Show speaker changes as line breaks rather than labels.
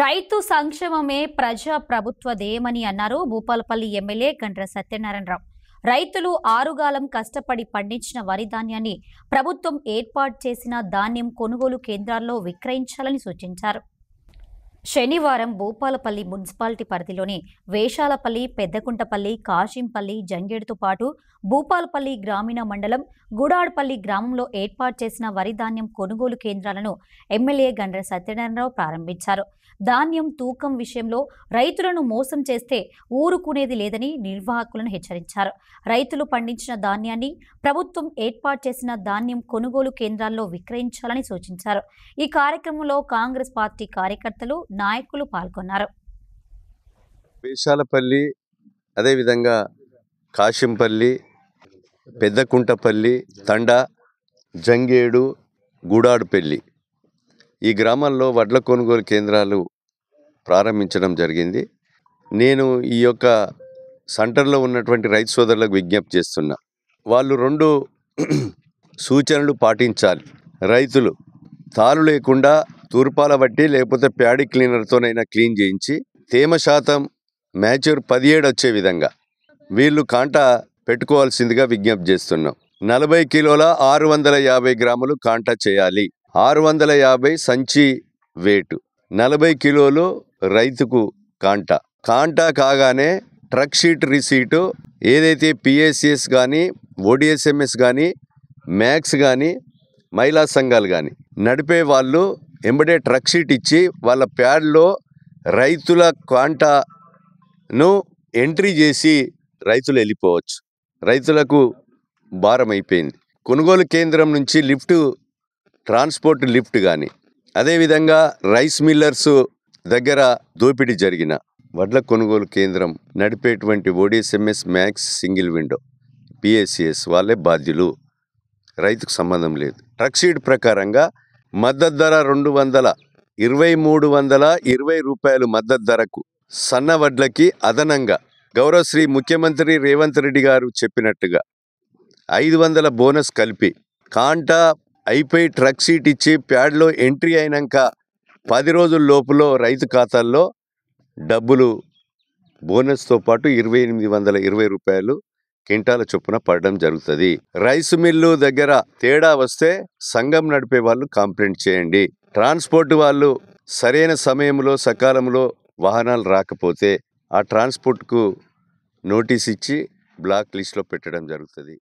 రైతు సంక్షేమమే ప్రజా ప్రభుత్వదేమని అన్నారు భూపాలపల్లి ఎమ్మెల్యే గండ్ర సత్యనారాయణరావు రైతులు ఆరుగాలం కష్టపడి పండించిన వరి ధాన్యాన్ని ప్రభుత్వం ఏర్పాటు చేసిన ధాన్యం కొనుగోలు కేంద్రాల్లో విక్రయించాలని సూచించారు శనివారం భూపాలపల్లి మున్సిపాలిటీ పరిధిలోని వేషాలపల్లి పెద్దకుంటపల్లి కాశింపల్లి జంగేడుతో పాటు భూపాలపల్లి గ్రామీణ మండలం గుడాడపల్లి గ్రామంలో ఏర్పాటు చేసిన వరి ధాన్యం కొనుగోలు కేంద్రాలను ఎమ్మెల్యే గండ్ర సత్యనారాయణరావు ప్రారంభించారు ధాన్యం తూకం విషయంలో రైతులను మోసం చేస్తే ఊరుకునేది లేదని నిర్వాహకులను హెచ్చరించారు రైతులు పండించిన ధాన్యాన్ని ప్రభుత్వం ఏర్పాటు చేసిన ధాన్యం కొనుగోలు కేంద్రాల్లో విక్రయించాలని సూచించారు ఈ కార్యక్రమంలో కాంగ్రెస్ పార్టీ కార్యకర్తలు నాయకులు పాల్గొన్నారు
పేషాలపల్లి అదేవిధంగా కాశింపల్లి పెద్దకుంటపల్లి తండ జంగేడు గూడాడుపల్లి ఈ గ్రామాల్లో వడ్ల కొనుగోలు కేంద్రాలు ప్రారంభించడం జరిగింది నేను ఈ యొక్క సెంటర్లో ఉన్నటువంటి రైతు సోదరులకు విజ్ఞప్తి చేస్తున్నా వాళ్ళు రెండు సూచనలు పాటించాలి రైతులు తాలు లేకుండా తూర్పాల బట్టి లేకపోతే ప్యాడి క్లీనర్తోనైనా క్లీన్ చేయించి తేమ శాతం మ్యాచ్యూర్ పదిహేడు వచ్చే విధంగా వీళ్ళు కాంటా పెట్టుకోవాల్సిందిగా విజ్ఞప్తి చేస్తున్నాం నలభై కిలోల ఆరు వందల యాభై గ్రాములు కాంటా చేయాలి ఆరు వందల యాభై సంచి వేటు నలభై కిలోలు రైతుకు కాంటా కాంటా కాగానే ట్రక్ షీట్ రిసీటు ఏదైతే పిఎస్సిఎస్ కానీ ఓడిఎస్ఎంఎస్ కానీ మ్యాక్స్ కానీ మహిళా సంఘాలు కానీ నడిపే వాళ్ళు ఎంబడే ట్రక్ షీట్ ఇచ్చి వాళ్ళ ప్యాడ్లో రైతుల క్వాంటాను ఎంట్రీ చేసి రైతులు వెళ్ళిపోవచ్చు రైతులకు భారం అయిపోయింది కొనుగోలు కేంద్రం నుంచి లిఫ్ట్ ట్రాన్స్పోర్ట్ లిఫ్ట్ కానీ అదేవిధంగా రైస్ మిల్లర్స్ దగ్గర దోపిడీ జరిగిన వడ్ల కొనుగోలు కేంద్రం నడిపేటువంటి ODSMS MACS single window PSCS వాళ్ళే బాధ్యులు రైతుకు సంబంధం లేదు ట్రక్ షీట్ ప్రకారంగా మద్దతు ధర రెండు వందల ఇరవై మూడు వందల ఇరవై రూపాయలు మద్దతు ధరకు సన్న వడ్లకి అదనంగా గౌరవశ్రీ ముఖ్యమంత్రి రేవంత్ రెడ్డి గారు చెప్పినట్టుగా ఐదు వందల బోనస్ కలిపి కాంటా అయిపోయి ట్రక్ సీట్ ఇచ్చి ప్యాడ్లో ఎంట్రీ అయినాక పది రోజుల లోపల రైతు ఖాతాల్లో డబ్బులు బోనస్తో పాటు ఇరవై ఎనిమిది వందల ఇరవై రూపాయలు కింటాల చొప్పున పడడం జరుగుతుంది రైస్ మిల్లు దగ్గర తేడా వస్తే సంఘం నడిపే వాళ్ళు కంప్లైంట్ చేయండి ట్రాన్స్పోర్ట్ వాళ్ళు సరైన సమయంలో సకాలంలో వాహనాలు రాకపోతే ఆ ట్రాన్స్పోర్ట్కు నోటీస్ ఇచ్చి బ్లాక్ లిస్ట్లో పెట్టడం జరుగుతుంది